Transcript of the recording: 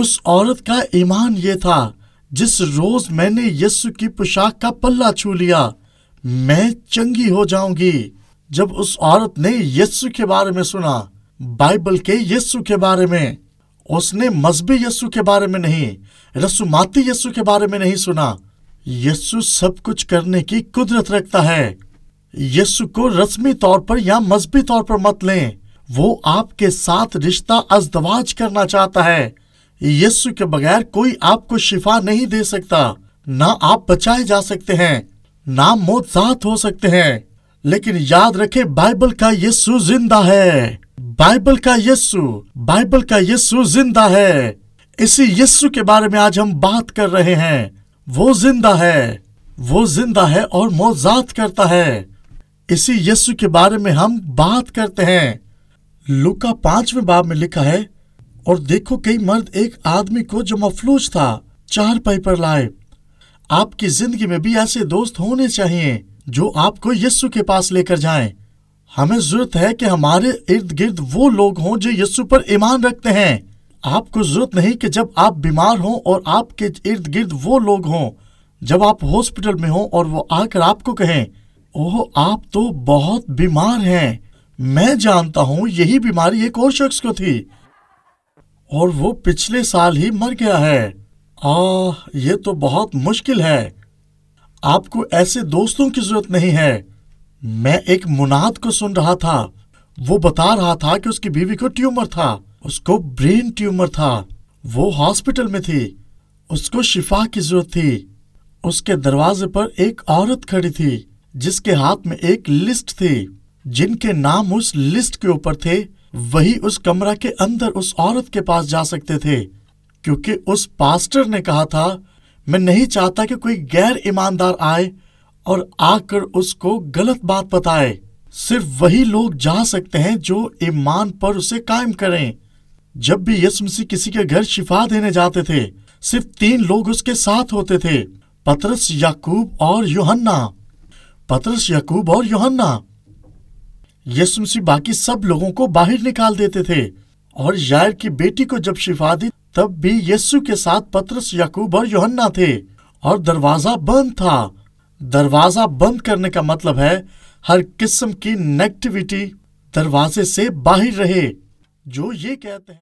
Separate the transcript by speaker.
Speaker 1: उस औरत का ईमान ये था जिस रोज मैंने यस्सु की पोशाक का पल्ला छू लिया मैं चंगी हो जाऊंगी जब उस औरत ने यस्सु के बारे में सुना बाइबल के यस्सु के बारे में उसने मजहबी यस्सु के बारे में नहीं रसुमाती यस्सु के बारे में नहीं सुना यस्सु सब कुछ करने की कुदरत रखता है यस्सु को रस्मी तौर पर या मजहबी तौर पर मत लें वो आपके साथ रिश्ता अजदवाज करना चाहता है यीशु के बगैर कोई आपको शिफा नहीं दे सकता ना आप बचाए जा सकते हैं ना मौत साथ हो सकते हैं लेकिन याद रखे बाइबल का यीशु जिंदा है बाइबल का यीशु बाइबल का यीशु जिंदा है इसी यीशु के बारे में आज हम बात कर रहे हैं वो जिंदा है वो जिंदा है और मौजात करता है इसी यीशु के बारे में हम बात करते हैं लुका पांचवें बाब में लिखा है और देखो कई मर्द एक आदमी को जो मफलूज था चार पाई पर लाए आपकी जिंदगी में भी ऐसे दोस्त होने चाहिए जो आपको यस्सु के पास लेकर जाएं। हमें जरूरत है कि हमारे इर्द गिर्द वो लोग हों जो यस्सु पर ईमान रखते हैं आपको जरूरत नहीं कि जब आप बीमार हों और आपके इर्द गिर्द वो लोग हों जब आप हॉस्पिटल में हों और वो आकर आपको कहें ओह आप तो बहुत बीमार हैं मैं जानता हूं यही बीमारी एक और शख्स को थी और वो पिछले साल ही मर गया है आ, ये तो बहुत मुश्किल है आपको ऐसे दोस्तों की जरूरत नहीं है मैं एक मुनाद को सुन रहा था वो बता रहा था कि उसकी बीवी को ट्यूमर था उसको ब्रेन ट्यूमर था वो हॉस्पिटल में थी उसको शिफा की जरूरत थी उसके दरवाजे पर एक औरत खड़ी थी जिसके हाथ में एक लिस्ट थी जिनके नाम उस लिस्ट के ऊपर थे वही उस कमरा के अंदर उस औरत के पास जा सकते थे क्योंकि उस पास्टर ने कहा था मैं नहीं चाहता कि कोई गैर ईमानदार आए और आकर उसको गलत बात बताए सिर्फ वही लोग जा सकते हैं जो ईमान पर उसे कायम करें जब भी यसु किसी के घर शिफा देने जाते थे सिर्फ तीन लोग उसके साथ होते थे पतरस याकूब और योहन्ना पतरस याकूब और योहन्ना यीशु मसीह बाकी सब लोगों को बाहर निकाल देते थे और यायर की बेटी को जब शिफा दी तब भी यीशु के साथ पत्रस यकूब और योहन्ना थे और दरवाजा बंद था दरवाजा बंद करने का मतलब है हर किस्म की नेगेटिविटी दरवाजे से बाहर रहे जो ये कहते हैं